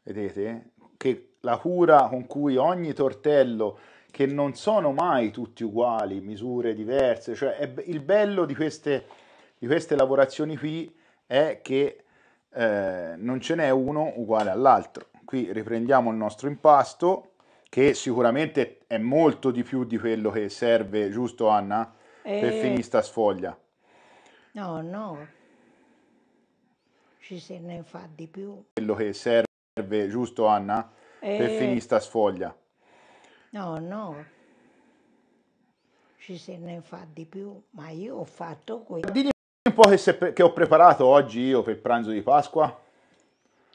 Vedete che la cura con cui ogni tortello, che non sono mai tutti uguali, misure diverse, cioè il bello di queste, di queste lavorazioni qui è che eh, non ce n'è uno uguale all'altro. Qui riprendiamo il nostro impasto, che sicuramente è molto di più di quello che serve, giusto Anna? E... Eh. Per finire sta sfoglia.
No, no, ci se ne fa di più.
Quello che serve, giusto Anna? E... Per eh. finire sta sfoglia.
No, no, ci se ne fa di più, ma io ho fatto questo
po' che, se, che, ho preparato oggi io per pranzo di Pasqua?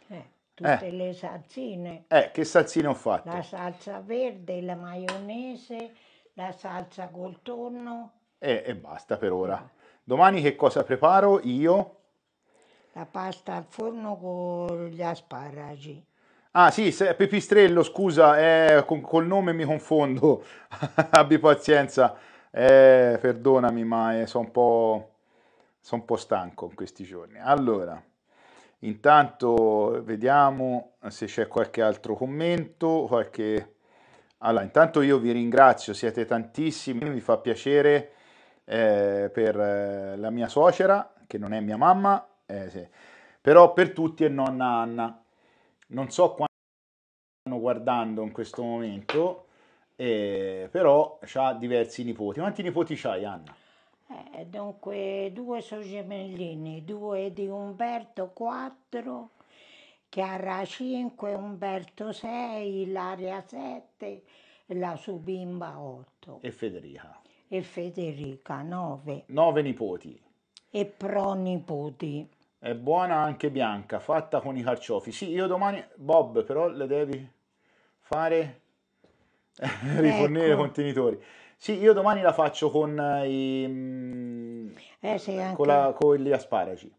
Eh, eh. tutte eh. le salsine.
Eh, che salsine ho fatto?
La salsa verde, la maionese, la salsa col tonno.
Eh, e basta per ora. Domani che cosa preparo io?
La pasta al forno con gli asparagi. Ah
sì, se, Pepistrello, scusa, eh, con, col nome mi confondo, [LAUGHS] abbi pazienza, eh, perdonami ma eh, sono un po' Sono un po' stanco in questi giorni. Allora, intanto vediamo se c'è qualche altro commento, qualche... Allora, intanto io vi ringrazio, siete tantissimi, mi fa piacere eh, per eh, la mia suocera, che non è mia mamma, eh, sì. però per tutti è nonna Anna. Non so quanti stanno guardando in questo momento, eh, però ha diversi nipoti. Quanti nipoti c'hai, Anna?
Eh, dunque, due sono gemellini, due di Umberto quattro, Chiara cinque, Umberto sei, Ilaria sette, la Subimba otto.
E Federica.
E Federica nove.
Nove nipoti.
E pronipoti.
È buona anche bianca, fatta con i carciofi. Sì, io domani, Bob, però le devi fare [LAUGHS] rifornire ecco. contenitori. Sì, io domani la faccio con, eh, i, mm, eh, sì, anche... con, la, con gli asparagi.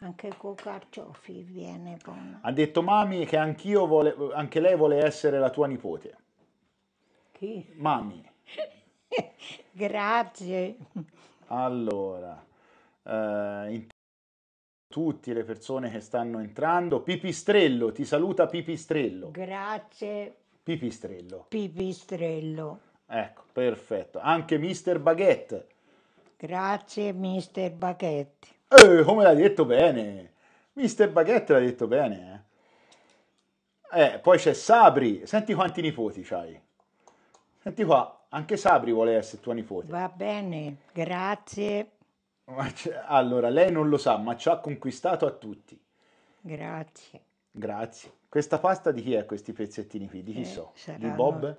Anche con carciofi viene buona.
Ha detto Mami che anch'io vole, anche lei vuole essere la tua nipote. Chi? Mami.
[LAUGHS] Grazie.
Allora, eh, tutte le persone che stanno entrando. Pipistrello, ti saluta Pipistrello.
Grazie.
Pipistrello.
Pipistrello.
Ecco, perfetto. Anche Mister Baguette.
Grazie, Mister Baguette.
Eh, come l'ha detto bene. Mister Baguette l'ha detto bene. Eh, eh poi c'è Sabri. Senti quanti nipoti c'hai. Senti qua, anche Sabri vuole essere tua nipote.
Va bene, grazie.
Allora, lei non lo sa, ma ci ha conquistato a tutti.
Grazie.
Grazie. Questa pasta di chi è questi pezzettini qui? Di chi eh, so? Saranno... Di Bob?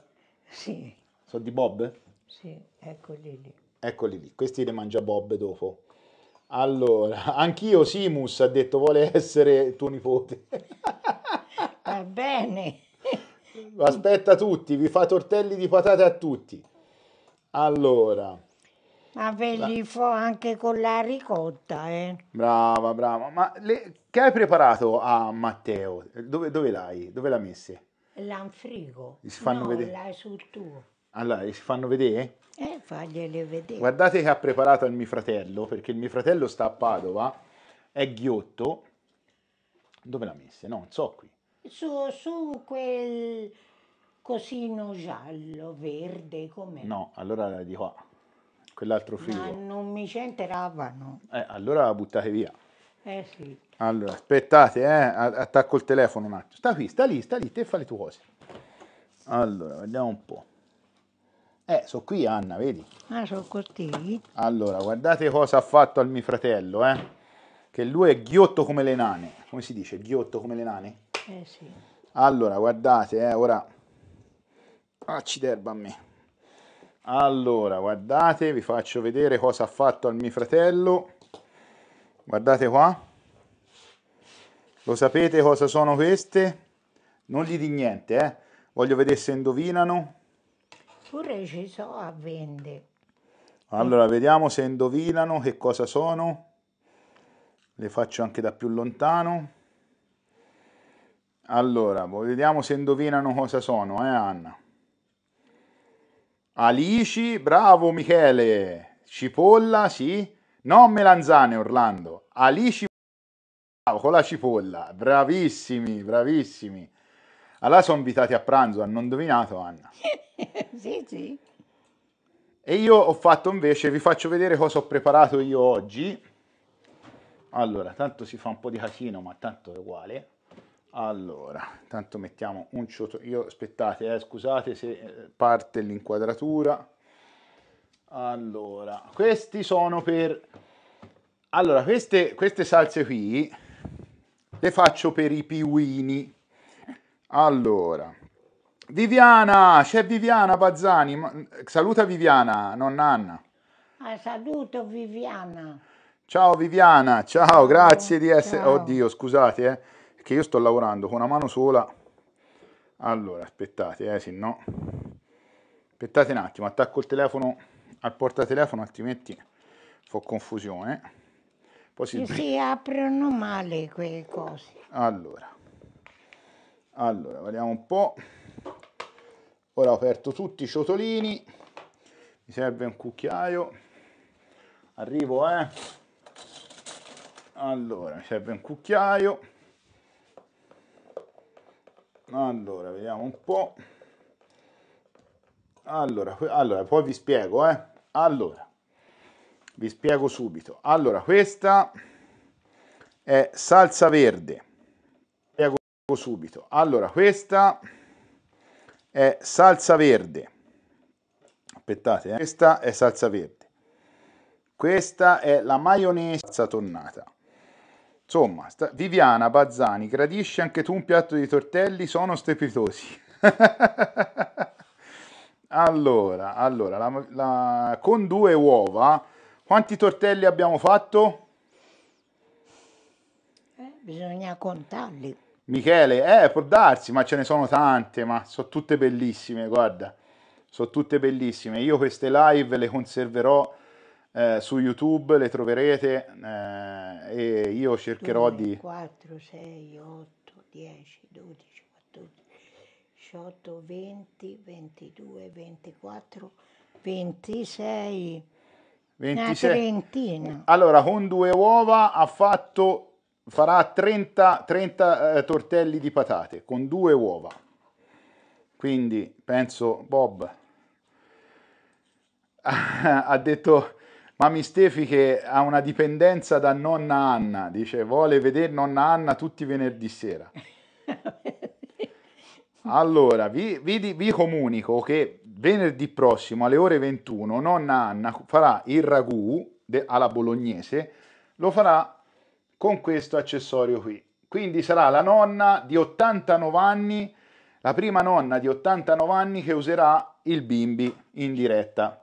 Sì. Sono di Bob?
Sì, eccoli lì.
Eccoli lì, questi li mangia Bob dopo. Allora, [LAUGHS] anch'io Simus ha detto vuole essere tuo nipote.
[LAUGHS] Va bene.
[LAUGHS] Aspetta tutti, vi fa tortelli di patate a tutti. Allora.
Ma ve li fa anche con la ricotta, eh.
Brava, brava.
Ma le,
che hai preparato a Matteo? Dove, dove l'hai? Dove l'ha messa?
L'anfrigo. Si fanno no, vedere. Là sul tuo.
Allora, si fanno vedere?
Eh, fagliele vedere.
Guardate che ha preparato il mio fratello, perché il mio fratello sta a Padova, è ghiotto. Dove l'ha messa? No, non so qui.
Su, su quel cosino giallo, verde, com'è? No,
allora la di qua. Quell'altro frigo. Ma
non mi c'entravano.
Eh, allora la buttate via. Eh sì. Allora, aspettate, eh. Attacco il telefono un attimo. Sta qui, sta lì, sta lì, te fai le tue cose. Allora, vediamo un po'. Eh, sono qui Anna, vedi?
Ah, sono corti.
Allora, guardate cosa ha fatto al mio fratello, eh? Che lui è ghiotto come le nane. Come si dice? Ghiotto come le nane? Eh sì. Allora, guardate, eh, ora... Acciderba d'erba a me. Allora, guardate, vi faccio vedere cosa ha fatto al mio fratello. Guardate qua. Lo sapete cosa sono queste? Non gli di niente, eh? Voglio vedere se indovinano.
Fu recitò a Vende.
Allora, vediamo se indovinano che cosa sono. Le faccio anche da più lontano. Allora, vediamo se indovinano cosa sono, eh Anna. Alici, bravo Michele. Cipolla, sì. No, melanzane, Orlando. Alici, bravo, con la cipolla. Bravissimi, bravissimi. Allora sono invitati a pranzo, hanno indovinato Anna.
[LAUGHS] sì, sì.
E io ho fatto invece, vi faccio vedere cosa ho preparato io oggi. Allora, tanto si fa un po' di casino, ma tanto è uguale. Allora, tanto mettiamo un ciotolino. Io aspettate, eh, scusate se eh, parte l'inquadratura. Allora, questi sono per... Allora, queste, queste salse qui le faccio per i piuini allora, Viviana, c'è Viviana Bazzani, saluta Viviana, nonna Anna.
Ah, saluto Viviana.
Ciao Viviana, ciao, grazie di essere... Ciao. Oddio, scusate, eh, che io sto lavorando con una mano sola. Allora, aspettate, eh, se no... Aspettate un attimo, attacco il telefono al portatelefono, altrimenti fa confusione. Poi si... si
aprono male quelle cose.
Allora allora vediamo un po' ora ho aperto tutti i ciotolini mi serve un cucchiaio arrivo eh allora mi serve un cucchiaio allora vediamo un po' allora, allora poi vi spiego eh allora vi spiego subito allora questa è salsa verde subito. Allora, questa è salsa verde. Aspettate, eh. questa è salsa verde. Questa è la maionese tonnata. Insomma, sta... Viviana Bazzani, gradisci anche tu un piatto di tortelli? Sono strepitosi. [LAUGHS] allora, allora la, la... con due uova, quanti tortelli abbiamo fatto?
Eh, bisogna contarli.
Michele, eh, può darsi, ma ce ne sono tante, ma sono tutte bellissime, guarda, sono tutte bellissime. Io queste live le conserverò eh, su YouTube, le troverete eh, e io cercherò 2, di...
4, 6, 8, 10, 12, 14, 18, 20, 22, 24, 26... 26. Una trentina. Allora, con due uova
ha fatto farà 30, 30 eh, tortelli di patate con due uova. Quindi penso Bob [LAUGHS] ha detto Mami Stefi che ha una dipendenza da nonna Anna, dice vuole vedere nonna Anna tutti i venerdì sera. [LAUGHS] Allora, vi, vi, vi comunico che venerdì prossimo alle ore 21 nonna Anna farà il ragù de, alla bolognese, lo farà con questo accessorio qui. Quindi sarà la nonna di 89 anni, la prima nonna di 89 anni che userà il bimbi in diretta.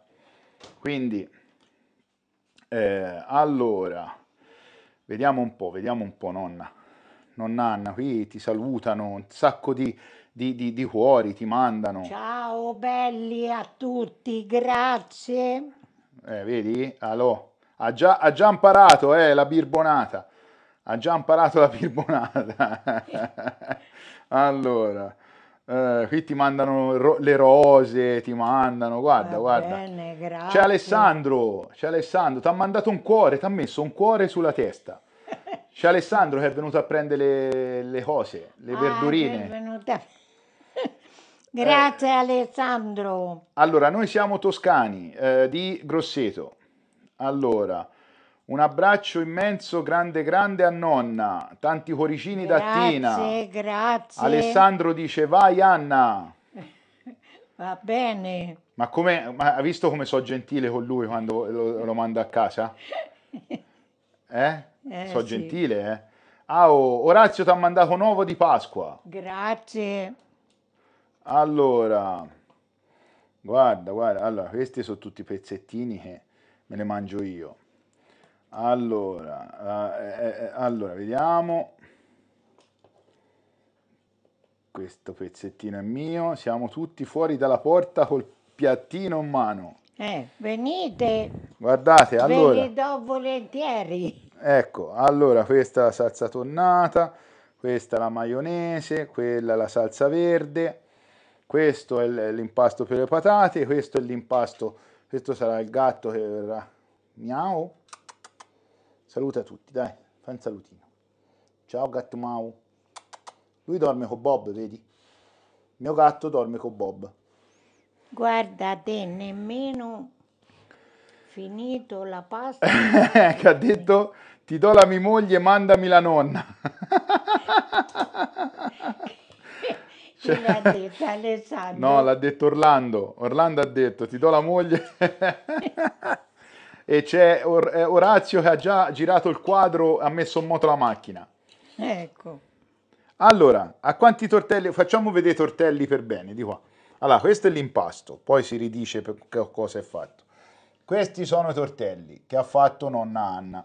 Quindi, eh, allora, vediamo un po', vediamo un po' nonna. Nonna Anna, qui ti salutano un sacco di, di, di, di cuori, ti mandano.
Ciao belli a tutti, grazie.
Eh, vedi? Allora, ha già, ha già imparato eh, la birbonata ha già imparato la birbonata. [LAUGHS] allora, eh, qui ti mandano ro- le rose, ti mandano, guarda, Va guarda.
Bene, grazie. C'è
Alessandro, c'è Alessandro, ti ha mandato un cuore, ti ha messo un cuore sulla testa. C'è Alessandro che è venuto a prendere le, le cose, le ah, verdurine.
A... [LAUGHS] grazie eh. Alessandro.
Allora, noi siamo toscani eh, di Grosseto. Allora, un abbraccio immenso, grande, grande a nonna. Tanti cuoricini da Tina. Grazie,
grazie. Alessandro
dice vai Anna.
[LAUGHS] Va bene.
Ma, come, ma ha visto come so gentile con lui quando lo, lo mando a casa? [LAUGHS] Eh?
eh so sì. gentile,
eh? Ah, oh, Orazio ti ha mandato un uovo di Pasqua.
Grazie.
Allora, guarda, guarda, allora, questi sono tutti i pezzettini che me ne mangio io. Allora, eh eh, eh, eh, allora, vediamo. Questo pezzettino è mio. Siamo tutti fuori dalla porta col piattino in mano.
Eh, venite.
Guardate, Ve allora. Ve li
do volentieri.
Ecco, allora questa è la salsa tonnata, questa è la maionese, quella è la salsa verde, questo è l'impasto per le patate, questo è l'impasto, questo sarà il gatto che verrà... Miau. Saluta tutti, dai, fai un salutino. Ciao gatto Mau. Lui dorme con Bob, vedi? Mio gatto dorme con Bob.
Guarda te, nemmeno finito la pasta. [LAUGHS]
che ha detto ti do la mia moglie, mandami la nonna. cioè, l'ha
detto Alessandro. No, l'ha
detto Orlando. Orlando ha detto ti do la moglie. [LAUGHS] e c'è Or- eh, Orazio che ha già girato il quadro, ha messo in moto la macchina.
Ecco.
Allora, a quanti tortelli? Facciamo vedere i tortelli per bene, di qua. Allora, questo è l'impasto, poi si ridice per cosa è fatto. Questi sono i tortelli che ha fatto nonna Anna.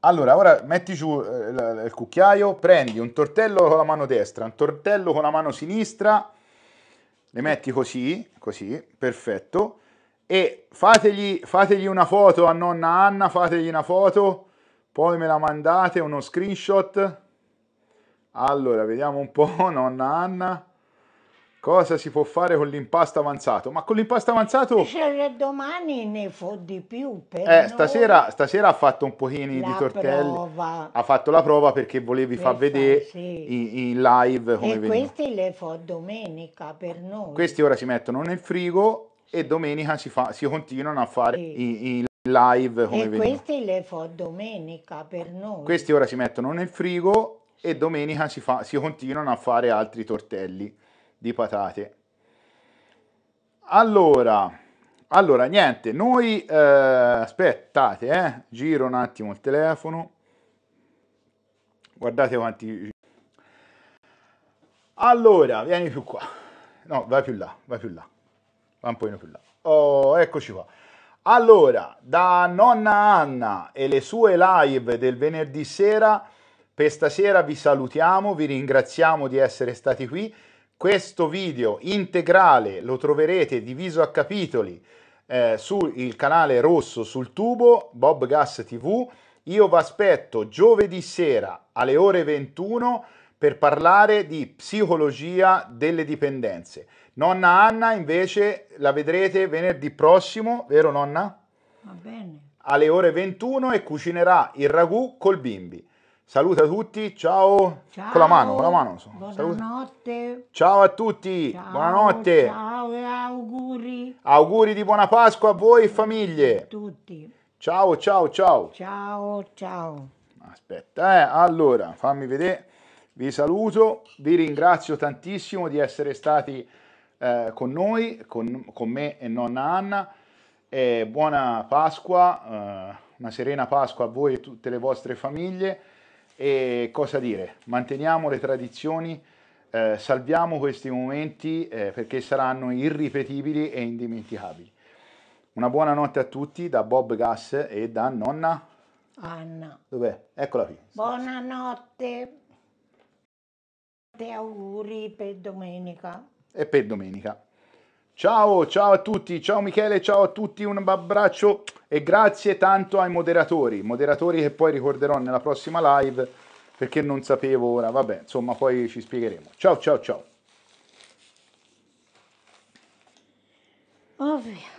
Allora, ora metti giù eh, il cucchiaio, prendi un tortello con la mano destra, un tortello con la mano sinistra, le metti così, così, perfetto e fategli, fategli una foto a nonna Anna, fategli una foto, poi me la mandate, uno screenshot. Allora, vediamo un po', [LAUGHS] nonna Anna. Cosa si può fare con l'impasto avanzato? Ma con l'impasto avanzato... Eh,
se domani ne fo di più, però... Eh, stasera,
stasera, ha fatto un pochino di tortelli. Prova. Ha fatto la prova perché volevi per far vedere sì. in, live come E veniva. questi
le fo domenica per noi. Questi
ora si mettono nel frigo e domenica si, fa, si continuano a fare i, i live come e queste
le fa domenica per noi. Questi
ora si mettono nel frigo e domenica si, fa, si continuano a fare altri tortelli di patate. Allora, allora niente, noi eh, aspettate, eh, giro un attimo il telefono. Guardate quanti Allora, vieni più qua. No, vai più là, vai più là. Va un po' più là. Oh, eccoci qua. Allora, da nonna Anna e le sue live del venerdì sera, per stasera vi salutiamo, vi ringraziamo di essere stati qui. Questo video integrale lo troverete diviso a capitoli eh, sul canale rosso sul tubo Bob Gas TV. Io vi aspetto giovedì sera alle ore 21 per parlare di psicologia delle dipendenze. Nonna Anna invece la vedrete venerdì prossimo, vero nonna? Va bene. Alle ore 21 e cucinerà il ragù col bimbi. Saluta tutti, ciao. ciao. Con la mano, con la mano.
Buonanotte.
Ciao a tutti, ciao, buonanotte.
Ciao e auguri.
Auguri di buona Pasqua a voi e famiglie. A tutti. Ciao, ciao, ciao. Ciao, ciao. Aspetta, eh, allora, fammi vedere. Vi saluto, vi ringrazio tantissimo di essere stati eh, con noi, con, con, me e nonna Anna. E buona Pasqua, eh, una serena Pasqua a voi e tutte le vostre famiglie. E cosa dire? Manteniamo le tradizioni, eh, salviamo questi momenti eh, perché saranno irripetibili e indimenticabili. Una buona notte a tutti da Bob Gas e da nonna
Anna.
Dov'è? Eccola qui.
Buonanotte. Te auguri per domenica
e per domenica. Ciao, ciao a tutti, ciao Michele, ciao a tutti, un abbraccio e grazie tanto ai moderatori, moderatori che poi ricorderò nella prossima live perché non sapevo ora, vabbè, insomma poi ci spiegheremo. Ciao, ciao, ciao. Ovvio.